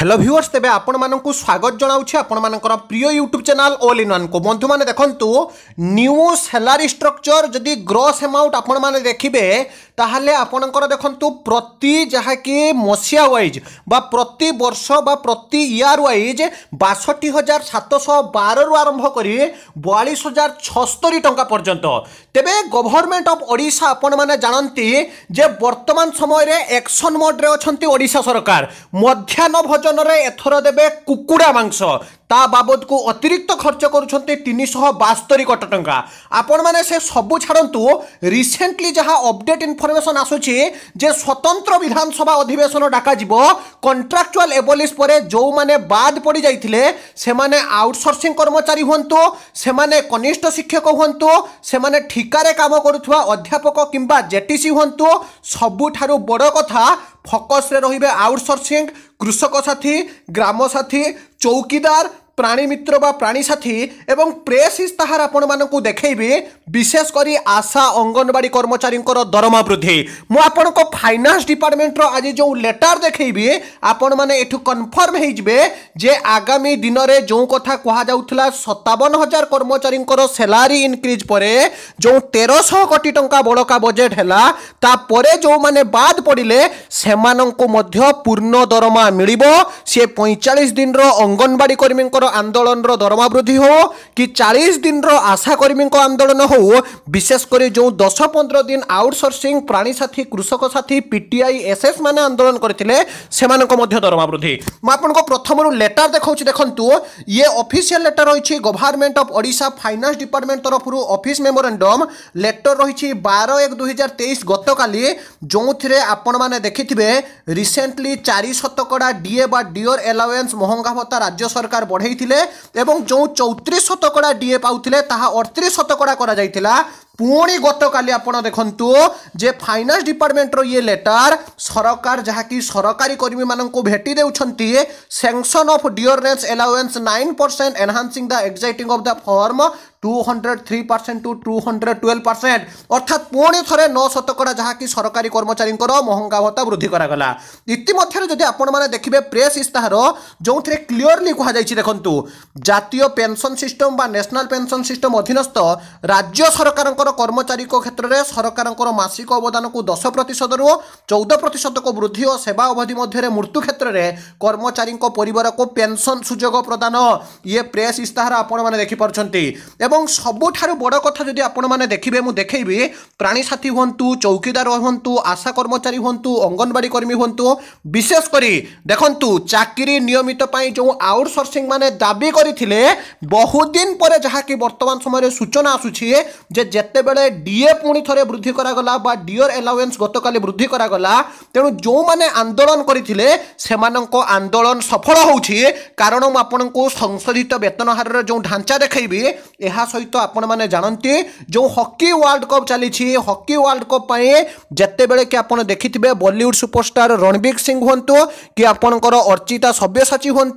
hello viewers তেবে আপনার স্বাগত জনাওছি আপনার প্রিয় YouTube channel all in one কু বন্ধু মানে দেখুন নিউ স্যালারি স্ট্রকচর যদি গ্রস এমাউন্ট আপনার দেখবে ତାହେଲେ ଆପଣଙ୍କର ଦେଖନ୍ତୁ ପ୍ରତି ଯାହାକି ମସିହା ୱାଇଜ୍ ବା ପ୍ରତି ବର୍ଷ ବା ପ୍ରତି ଇୟର୍ ୱାଇଜ୍ ବାଷଠି ହଜାର ସାତଶହ ବାରରୁ ଆରମ୍ଭ କରି ବୟାଳିଶ ହଜାର ଛସ୍ତରୀ ଟଙ୍କା ପର୍ଯ୍ୟନ୍ତ ତେବେ ଗଭର୍ଣ୍ଣମେଣ୍ଟ ଅଫ୍ ଓଡ଼ିଶା ଆପଣମାନେ ଜାଣନ୍ତି ଯେ ବର୍ତ୍ତମାନ ସମୟରେ ଏକ୍ସନ୍ ମୋଡ଼୍ରେ ଅଛନ୍ତି ଓଡ଼ିଶା ସରକାର ମଧ୍ୟାହ୍ନ ଭୋଜନରେ ଏଥର ଦେବେ କୁକୁଡ଼ା ମାଂସ তা বাবদকু অতিরিক্ত খরচ করছেন তিনশহ বাস্তরি কোটি টঙ্কা আপনার সে সবু ছাড়ু রিসেন্টলি যা অপডেট ইনফরমেসন আসুছে যে স্বতন্ত্র বিধানসভা অধিবেশন ডাকাযিব কন্ট্রাকচুয়াল এবলিশ পরে যে বাদ পড়ি যাই সে আউটসোর্সিং কর্মচারী হুঁতু সে কনিষ্ঠ শিক্ষক হুঁতু সে ঠিকারে কাম করুথা অধ্যাপক কিংবা জেটিসি হুঁতু সবুঠার বড় কথা ফোকসে রহবে আউটসোর্সিং কৃষক সাথী গ্রাম সাথী चौकीदार প্রাণী মিত্র বা প্রাণী সাথী এবং প্রেস ইস্তাহার ଆପଣମାନଙ୍କୁ ଦେଖେଇବି ବିଶେଷ କରି ଆଶା ଅଙ୍ଗନବାଡ଼ି କର୍ମଚାରୀଙ୍କର ଦରମା ବୃଦ୍ଧି ମୁଁ ଆପଣଙ୍କ ଫାଇନାନ୍ସ ଡିପାର୍ଟମେଣ୍ଟର ଆଜି ଯେଉଁ ଲେଟର୍ ଦେଖେଇବି ଆପଣମାନେ ଏଠୁ କନଫର୍ମ ହେଇଯିବେ ଯେ ଆଗାମୀ ଦିନରେ ଯେଉଁ କଥା କୁହାଯାଉଥିଲା ସତାବନ ହଜାର କର୍ମଚାରୀଙ୍କର ସେଲାରି ଇନକ୍ରିଜ୍ ପରେ ଯେଉଁ ତେରଶହ କୋଟି ଟଙ୍କା ବଳକା ବଜେଟ୍ ହେଲା ତାପରେ ଯେଉଁମାନେ ବାଦ୍ ପଡ଼ିଲେ ସେମାନଙ୍କୁ ମଧ୍ୟ ପୂର୍ଣ୍ଣ ଦରମା ମିଳିବ ସିଏ ପଇଁଚାଳିଶ ଦିନର ଅଙ୍ଗନବାଡ଼ି କର୍ମୀଙ୍କର ଆନ୍ଦୋଳନର ଦରମା ବୃଦ୍ଧି ହେଉ କି ଚାଳିଶ ଦିନର ଆଶାକର୍ମୀଙ୍କ ଆନ୍ଦୋଳନ ହେଉ ବିଶେଷ କରି ଯେଉଁ ଦଶ ପନ୍ଦର ଦିନ ଆଉଟସୋର୍ସିଂ ପ୍ରାଣୀ ସାଥୀ କୃଷକ ସାଥୀ ପିଟିଆଇ ଏସ୍ଏସ୍ ମାନେ ଆନ୍ଦୋଳନ କରିଥିଲେ ସେମାନଙ୍କ ମଧ୍ୟ ଦରମା ବୃଦ୍ଧି ମୁଁ ଆପଣଙ୍କ ପ୍ରଥମରୁ ଲେଟର ଦେଖାଉଛି ଦେଖନ୍ତୁ ଇଏ ଅଫିସିଆଲ ଲେଟର ରହିଛି government of Odisha finance department ତରଫରୁ ଅଫିସ୍ ମେମୋରାଣ୍ଡମ୍ ଲେଟର ରହିଛି ବାର ଏକ ଦୁଇହଜାର ତେଇଶ ଗତକାଲି ଯେଉଁଥିରେ ଆପଣମାନେ ଦେଖିଥିବେ ରିସେଣ୍ଟଲି ଚାରି ଶତକଡ଼ା ଡିଏ ବା ଡିଓର ଆଲାୱେନ୍ସ ମହଙ୍ଗା ଭତ୍ତା ରାଜ୍ୟ ସରକାର ବଢ଼େଇ ହୋଇଥିଲେ ଏବଂ ଯେଉଁ ଚଉତିରିଶ ଶତକଡ଼ା ଡିଏ ପାଉଥିଲେ ତାହା ଅଠତିରିଶ ଶତକଡ଼ା କରାଯାଇଥିଲା ପୁଣି ଗତକାଲି ଆପଣ ଦେଖନ୍ତୁ ଯେ ଫାଇନାନ୍ସ ଡିପାର୍ଟମେଣ୍ଟର ଇଏ ଲେଟର ସରକାର ଯାହାକି ସରକାରୀ କର୍ମୀମାନଙ୍କୁ ଭେଟି ଦେଉଛନ୍ତି sanction of dearness allowance nine percent enhancing the existing of the from two hundred three percent to two hundred twelve percent অর্থাৎ পুঁ থরে ন শতকড়া যা কি সরকারি কর্মচারীঙ্কর মহঙ্গা ভত্তা বৃদ্ধি করা ইতিমধ্যে যদি আপনার দেখবে প্রেস ইস্তাহার যে ক্লিয়রলি কুহযাই দেখুন জাতীয় পেনশন সিস্টম বা ন্যাশনাল পেনশন সিস্টম অধীনস্থ রাজ্য সরকারঙ্কর ନିଯୁକ୍ତର କର୍ମଚାରୀଙ୍କ କ୍ଷେତ୍ରରେ ସରକାରଙ୍କର ମାସିକ ଅବଦାନକୁ ଦଶ ପ୍ରତିଶତରୁ ଚଉଦ ପ୍ରତିଶତକୁ ବୃଦ୍ଧି ଓ ସେବା ଅବଧି ମଧ୍ୟରେ ମୃତ୍ୟୁ କ୍ଷେତ୍ରରେ କର୍ମଚାରୀଙ୍କ ପରିବାରକୁ ପେନ୍ସନ୍ ସୁଯୋଗ ପ୍ରଦାନ ଇଏ ପ୍ରେସ୍ ଇସ୍ତାହାର ଆପଣମାନେ ଦେଖିପାରୁଛନ୍ତି ଏବଂ ସବୁଠାରୁ ବଡ଼ କଥା ଯଦି ଆପଣମାନେ ଦେଖିବେ ମୁଁ ଦେଖେଇବି ପ୍ରାଣୀ ସାଥୀ ହୁଅନ୍ତୁ ଚୌକିଦାର ହୁଅନ୍ତୁ ଆଶା କର୍ମଚାରୀ ହୁଅନ୍ତୁ ଅଙ୍ଗନବାଡ଼ି କର୍ମୀ ହୁଅନ୍ତୁ ବିଶେଷ କରି ଦେଖନ୍ତୁ ଚାକିରି ନିୟମିତ ପାଇଁ ଯେଉଁ ଆଉଟସୋର୍ସିଂ ମାନେ ଦାବି କରିଥିଲେ ବହୁତ ଦିନ ପରେ ଯାହାକି ବର୍ତ୍ତମାନ ସମୟରେ ସୂଚନା ଆସୁଛି ଯେ যেতবে ডিএ পুঁ থে বৃদ্ধি করা বা ডিওর এলাওয়েন্স গতকাল বৃদ্ধি করা তেমন যে আন্দোলন করে সে আন্দোলন সফল হচ্ছে কারণ মু আপনার সংশোধিত বেতন হারের যে ঢাঞ্চা দেখাইবি এসহিত আপন মানে জাঁতি যে হকি ওয়ার্ল্ড কপ চালছে হকি ওয়ার্ল্ড কপ যেতবে কি আপনার দেখিবে বলিউড সুপরষ্টার রণবীর সিং হুম কি আপনার অর্চিতা সব্যসাচী হুম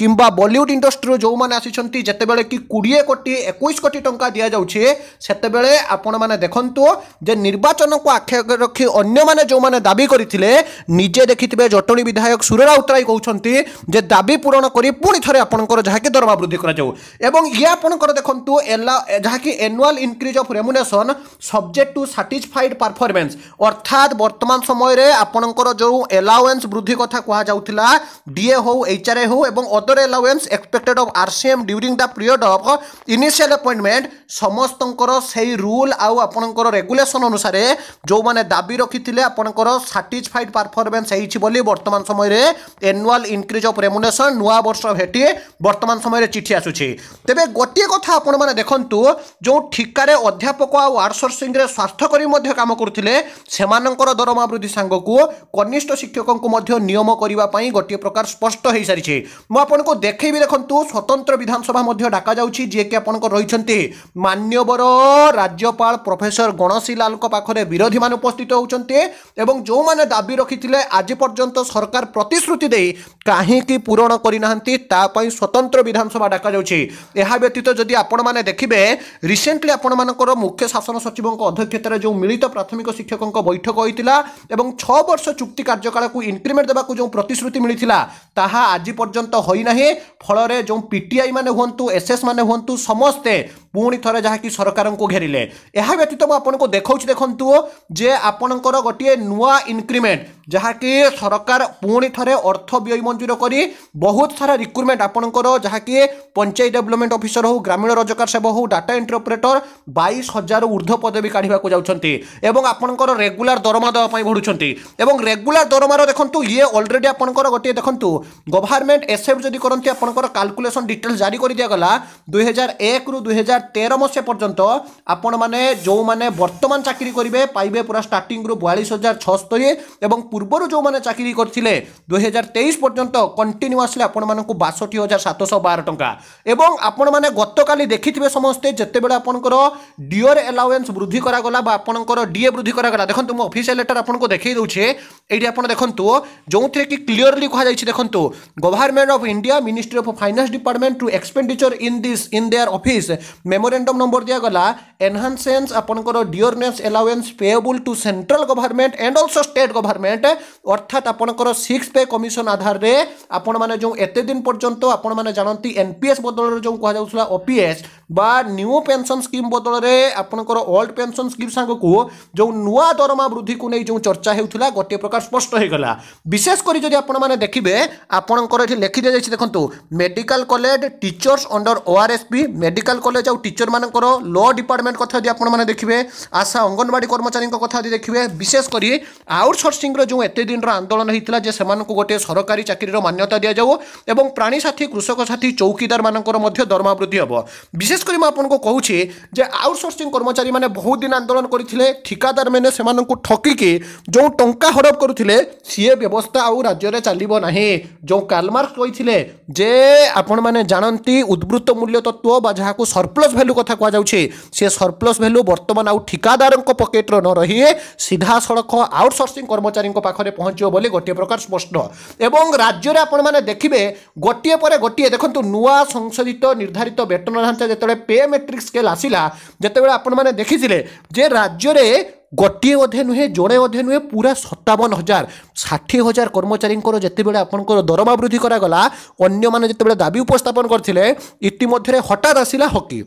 কিংবা বলিউড ইন্ডস্ট্রি যে আসছেন যেতবে কি কোড়িয়ে কোটি একুশ কোটি টঙ্কা দিয়া যাচ্ছে সেতবে ଫଳରେ ଆପଣମାନେ ଦେଖନ୍ତୁ ଯେ ନିର୍ବାଚନକୁ ଆଖି ରଖି ଅନ୍ୟମାନେ ଯେଉଁମାନେ ଦାବି କରିଥିଲେ ନିଜେ ଦେଖିଥିବେ ଜଟଣୀ ବିଧାୟକ ସୁର ରାଉତରାୟ କହୁଛନ୍ତି ଯେ ଦାବି ପୂରଣ କରି ପୁଣି ଥରେ ଆପଣଙ୍କର ଯାହାକି ଦରମା ବୃଦ୍ଧି କରାଯାଉ ଏବଂ ଇଏ ଆପଣଙ୍କର ଦେଖନ୍ତୁ ଏଲା ଯାହାକି annual increase of remuneration subject to satisfied performance ଅର୍ଥାତ୍ ବର୍ତ୍ତମାନ ସମୟରେ ଆପଣଙ୍କର ଯେଉଁ ଏଲାୱେନ୍ସ ବୃଦ୍ଧି କଥା କୁହାଯାଉଥିଲା ଡିଏ ହେଉ ଏଚ୍ଆର୍ଏ ହେଉ ଏବଂ other allowance expected of RCM during the period of initial appointment ସମସ୍ତଙ୍କର ସେଇ রুল আউ আপনার রেগুলেসন অনুসারে যে দাবি রক্ষিলে আপনার সাটিসফাইড পারফরমেন্স হয়েছি বলে বর্তমান সময়ের এনুয়াল ইনক্রিজ অফ রেমুনেসন নূয়া বর্ষ ভেটি বর্তমান সময়ের চিঠি আসুছি তেবে গোটিয়ে কথা আপনার দেখুন যে ঠিকারে অধ্যাপক আউটসোর্সিংরে স্বার্থকরী কাম করুলে সে দরমা বৃদ্ধি সাঙ্গক কনিষ্ঠ শিক্ষকଙ୍କୁ ମଧ୍ୟ ନିୟମ କରିବା ପାଇଁ ଗୋଟିଏ ପ୍ରକାର ସ୍ପଷ୍ଟ ହୋଇସାରିଛି ମୁଁ ଆପଣଙ୍କୁ ଦେଖେଇବି ଦେଖନ୍ତୁ ସ୍ୱତନ୍ତ୍ର ବିଧାନସଭା ମଧ୍ୟ ଡକାଯାଉଛି ଯିଏକି ଆପଣଙ୍କର ରହିଛନ୍ତି ମାନ୍ୟବର ରାଜ୍ୟ রাজ্যপাল প্রফেসর গণসী লালଙ୍କ ପାଖରେ ବିରୋଧୀମାନେ ଉପସ୍ଥିତ ହେଉଛନ୍ତି ଏବଂ ଯେଉଁମାନେ ଦାବି ରଖିଥିଲେ ଆଜି ପର୍ଯ୍ୟନ୍ତ ସରକାର ପ୍ରତିଶ୍ରୁତି ଦେଇ କାହିଁକି ପୂରଣ କରିନାହାନ୍ତି ତା ପାଇଁ ସ୍ୱତନ୍ତ୍ର ବିଧାନସଭା ଡକାଯାଉଛି ଏହା ବ୍ୟତୀତ ଯଦି ଆପଣମାନେ ଦେଖିବେ ରିସେଣ୍ଟଲି ଆପଣମାନଙ୍କର ମୁଖ୍ୟ ଶାସନ ସଚିବଙ୍କ ଅଧ୍ୟକ୍ଷତାରେ ଯେଉଁ ମିଳିତ ପ୍ରାଥମିକ ଶିକ୍ଷକଙ୍କ ବୈଠକ ହୋଇଥିଲା ଏବଂ ଛଅ ବର୍ଷ ଚୁକ୍ତି କାର୍ଯ୍ୟକାଳକୁ ଇନକ୍ରିମେଣ୍ଟ ଦେବାକୁ ଯେଉଁ ପ୍ରତିଶ୍ରୁତି ମିଳିଥିଲା ତାହା ଆଜି ପର୍ଯ୍ୟନ୍ତ ହୋଇନାହିଁ ଫଳରେ ଯେଉଁ ପିଟିଆଇ ମାନେ ହୁଅନ୍ତୁ ଏସ୍ଏସ୍ ମାନେ ହୁଅନ୍ତୁ ସମସ୍ତେ ପୁଣି ଥରେ ଯାହାକି ସରକାରଙ୍କୁ ଘେରିଲେ ଏହା ବ୍ୟତୀତ ମୁଁ ଆପଣଙ୍କୁ ଦେଖାଉଛି ଦେଖନ୍ତୁ ଯେ ଆପଣଙ୍କର ଗୋଟିଏ ନୂଆ ଇନକ୍ରିମେଣ୍ଟ ଯାହାକି ସରକାର ପୁଣି ଥରେ ଅର୍ଥ ବ୍ୟୟ ମଞ୍ଜୁର କରି ବହୁତ ସାରା ରିକ୍ରୁଟମେଣ୍ଟ ଆପଣଙ୍କର ଯାହାକି ପଞ୍ଚାୟତ ଡେଭଲପମେଣ୍ଟ ଅଫିସର ହେଉ ଗ୍ରାମୀଣ ରୋଜଗାର ସେବକ ହେଉ ଡାଟା ଏଣ୍ଟ୍ରି ଅପରେଟର ବାଇଶ ହଜାରରୁ ଉର୍ଦ୍ଧ୍ୱ ପଦବୀ କାଢ଼ିବାକୁ ଯାଉଛନ୍ତି ଏବଂ ଆପଣଙ୍କର ରେଗୁଲାର ଦରମା ଦେବା ପାଇଁ ବଢ଼ୁଛନ୍ତି ଏବଂ ରେଗୁଲାର ଦରମାର ଦେଖନ୍ତୁ ଇଏ ଅଲରେଡ଼ି ଆପଣଙ୍କର ଗୋଟିଏ ଦେଖନ୍ତୁ ଗଭର୍ଣ୍ଣମେଣ୍ଟ ଏସ୍ଏଫ୍ ଯଦି କରନ୍ତି ଆପଣଙ୍କର କାଲକୁଲେସନ୍ ଡିଟେଲ୍ସ ଜାରି କରିଦିଆଗଲା ଦୁଇହଜାର ଏକରୁ ଦୁଇହଜାର তের মସିହା পর্যন্ত ଆପଣମାନେ ଯେଉଁମାନେ ବର୍ତ୍ତମାନ ଚାକିରି କରିବେ ପାଇବେ ପୁରା ଷ୍ଟାର୍ଟିଂରୁ ବୟାଳିଶ ହଜାର ଛଅସ୍ତରୀ ଏବଂ ପୂର୍ବରୁ ଯେଉଁମାନେ ଚାକିରି କରିଥିଲେ ଦୁଇହଜାର ତେଇଶ ପର୍ଯ୍ୟନ୍ତ କଣ୍ଟିନ୍ୟୁଆସଲି ଆପଣମାନଙ୍କୁ ବାଷଠି ହଜାର ସାତଶହ ବାର ଟଙ୍କା ଏବଂ ଆପଣମାନେ ଗତକାଲି ଦେଖିଥିବେ ସମସ୍ତେ ଯେତେବେଳେ ଆପଣଙ୍କର ଡିଓର ଆଲାୱେନ୍ସ ବୃଦ୍ଧି କରାଗଲା ବା ଆପଣଙ୍କର ଡିଏ ବୃଦ୍ଧି କରାଗଲା ଦେଖନ୍ତୁ ମୁଁ ଅଫିସିଆଲ ଲେଟର ଆପଣଙ୍କୁ ଦେଖାଇ ଦେଉଛି ଏଇଠି ଆପଣ ଦେଖନ୍ତୁ ଯେଉଁଥିରେ କି କ୍ଲିଅରଲି କୁହାଯାଇଛି ଦେଖନ୍ତୁ government of India ministry of finance department to expenditure in this in their office memorandum number দিয়াগলা এনহান্সেন্স আপনার dearness allowance payable to central government and also state government অর্থাৎ আপনার সিক্স পে কমিশন আধারে আপন মানে যে এতদিন পর্যন্ত আপন মানে জাঁতি এনপিএস বদলের যে কুহযাউলা ওপিএস বা ନ୍ୟୁ ପେନ୍ସନ୍ ସ୍କିମ୍ ବଦଳରେ ଆପଣଙ୍କର ଓଲ୍ଡ ପେନ୍ସନ୍ ସ୍କିମ୍ ସାଙ୍ଗକୁ ଯେଉଁ ନୂଆ ଦରମା ବୃଦ୍ଧିକୁ ନେଇ ଯେଉଁ ଚର୍ଚ୍ଚା ହେଉଥିଲା ଗୋଟିଏ ପ୍ରକାର ସ୍ପଷ୍ଟ ହୋଇଗଲା ବିଶେଷ କରି ଯଦି ଆପଣମାନେ ଦେଖିବେ ଆପଣଙ୍କର ଏଠି ଲେଖି ଦିଆଯାଇଛି ଦେଖନ୍ତୁ medical college teachers under O R S P medical college ଆଉ ଟିଚରମାନଙ୍କର ଲ ଡିପାର୍ଟମେଣ୍ଟ କଥା ଯଦି ଆପଣମାନେ ଦେଖିବେ ଆଶା ଅଙ୍ଗନବାଡ଼ି କର୍ମଚାରୀଙ୍କ କଥା ଯଦି ଦେଖିବେ ବିଶେଷ କରି ଆଉଟସୋର୍ସିଂର ଯେଉଁ ଏତେ ଦିନର ଆନ୍ଦୋଳନ ହୋଇଥିଲା ଯେ ସେମାନଙ୍କୁ ଗୋଟିଏ ସରକାରୀ ଚାକିରିର ମାନ୍ୟତା ଦିଆଯାଉ ଏବଂ ପ୍ରାଣୀ ସାଥୀ କୃଷକ ସାଥୀ ଚୌକିଦାରମାନଙ୍କର ମଧ୍ୟ ଦରମା ବୃଦ୍ଧି ହେବ ବିଶେଷ ବିଶେଷ କରି ମୁଁ ଆପଣଙ୍କୁ କହୁଛି ଯେ ଆଉଟସୋର୍ସିଂ କର୍ମଚାରୀମାନେ ବହୁତ ଦିନ ଆନ୍ଦୋଳନ କରିଥିଲେ ଠିକାଦାରମାନେ ସେମାନଙ୍କୁ ଠକିକି ଯେଉଁ ଟଙ୍କା ହଡପ କରୁଥିଲେ ସିଏ ବ୍ୟବସ୍ଥା ଆଉ ରାଜ୍ୟରେ ଚାଲିବ ନାହିଁ ଯେଉଁ କାଲମାର୍କ କହିଥିଲେ ଯେ ଆପଣମାନେ ଜାଣନ୍ତି ଉଦ୍ବୃତ୍ତ ମୂଲ୍ୟ ତତ୍ତ୍ୱ ବା ଯାହାକୁ ସରପ୍ଲସ୍ ଭ୍ୟାଲୁ କଥା କୁହାଯାଉଛି ସେ ସରପ୍ଲସ୍ ଭ୍ୟାଲୁ ବର୍ତ୍ତମାନ ଆଉ ଠିକାଦାରଙ୍କ ପକେଟରେ ନ ରହି ସିଧାସଳଖ ଆଉଟସୋର୍ସିଂ କର୍ମଚାରୀଙ୍କ ପାଖରେ ପହଞ୍ଚିବ ବୋଲି ଗୋଟିଏ ପ୍ରକାର ସ୍ପଷ୍ଟ ଏବଂ ରାଜ୍ୟରେ ଆପଣମାନେ ଦେଖିବେ ଗୋଟିଏ ପରେ ଗୋଟିଏ ଦେଖନ୍ତୁ ନୂଆ ସଂଶୋଧିତ ନିର୍ଦ୍ଧାରିତ ବେତନ ଢାଞ୍ଚା ଯେତେବେଳେ যেতবে পে মেট্রিক্স স্কেল আসিলা যেতবে আপনার দেখিলে যে রাজ্যের ଗୋଟିଏ ଅଧେ ନୁହେଁ ଜଣେ ଅଧେ ନୁହେଁ ପୁରା ସତାବନ ହଜାର ଷାଠିଏ ହଜାର କର୍ମଚାରୀଙ୍କର ଯେତେବେଳେ ଆପଣଙ୍କର ଦରମା ବୃଦ୍ଧି କରାଗଲା ଅନ୍ୟମାନେ ଯେତେବେଳେ ଦାବି ଉପସ୍ଥାପନ କରିଥିଲେ ଇତିମଧ୍ୟରେ ହଠାତ୍ ଆସିଲା ହକି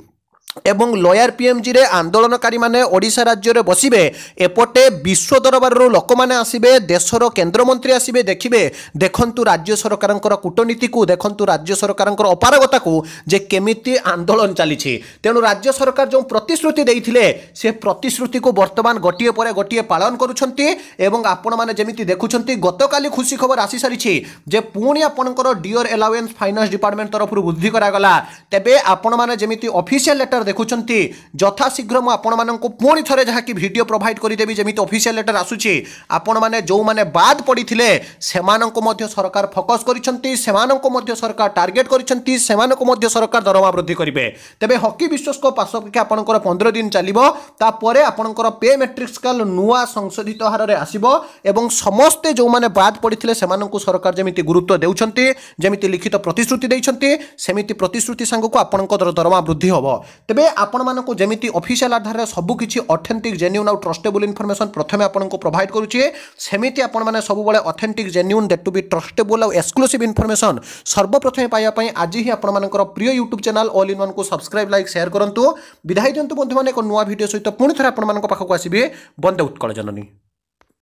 ଏବଂ ଲୟାର ପିଏମ୍ଜିରେ ଆନ୍ଦୋଳନକାରୀମାନେ ଓଡ଼ିଶା ରାଜ୍ୟରେ ବସିବେ ଏପଟେ ବିଶ୍ୱ ଦରବାରରୁ ଲୋକମାନେ ଆସିବେ ଦେଶର କେନ୍ଦ୍ରମନ୍ତ୍ରୀ ଆସିବେ ଦେଖିବେ ଦେଖନ୍ତୁ ରାଜ୍ୟ ସରକାରଙ୍କର କୂଟନୀତିକୁ ଦେଖନ୍ତୁ ରାଜ୍ୟ ସରକାରଙ୍କର ଅପାରଗତାକୁ ଯେ କେମିତି ଆନ୍ଦୋଳନ ଚାଲିଛି ତେଣୁ ରାଜ୍ୟ ସରକାର ଯେଉଁ ପ୍ରତିଶ୍ରୁତି ଦେଇଥିଲେ ସେ ପ୍ରତିଶ୍ରୁତିକୁ ବର୍ତ୍ତମାନ ଗୋଟିଏ ପରେ ଗୋଟିଏ ପାଳନ କରୁଛନ୍ତି ଏବଂ ଆପଣମାନେ ଯେମିତି ଦେଖୁଛନ୍ତି ଗତକାଲି ଖୁସି ଖବର ଆସିସାରିଛି ଯେ ପୁଣି ଆପଣଙ୍କର ଡିଅର୍ ଆଲାୱେନ୍ସ ଫାଇନାନ୍ସ ଡିପାର୍ଟମେଣ୍ଟ ତରଫରୁ ବୃଦ୍ଧି କରାଗଲା ତେବେ ଆପଣମାନେ ଯେମିତି ଅଫିସିଆଲ ଲେଟର দেখुं যথাশীঘ্র মু আপনার পুঁ থে যা কি ভিডিও প্রোভাইড করেদেবি যেমি অফিসিয়াল লেটর আসুচি আপনার যে বাদ পড়ে সে সরকার ফোকস করেছেন সে সরকার টার্গেট করেছেন সে সরকার দরমা বৃদ্ধি করবে তবে হকি বিশ্বকপ আশপেক্ষা আপনার পনেরো দিন চালব তাপরে আপনার পে মেট্রিক্সকাল নূয়া সংশোধিত হারে আসব এবং সমস্তে যে বাদ পড়ে সে সরকার যেমি গুরুত্ব দেওয়া যেমি লিখিত প্রতিশ্রুতি দিয়েছেন সেমিতি প্রতিশ্রুতি সাংকু আপনার দরমা বৃদ্ধি হব তবে এবে আপনার যেমি অফিসিয়াল আধারে সবুকিছি অথেন্টিক জেনুইন আউ ট্রস্টেবল ইনফরমেসন প্রথমে আপনার প্রোভাইড করুছে সেমিটি আপনার সবুলে authentic genuine that to be trustable আউ এক্সক্লুসিভ ইনফরমেসন সর্বপ্রথমে পাইবা আজ হি আপনার প্রিয় YouTube channel all in one কু সবসক্রাইব লাইক সেয়ার করতু বিদায় দিও বন্ধু মানে এক নূয় ভিডিও সহ পুঁ থে আপনার পাখক আসবে বন্দে উৎকল জননী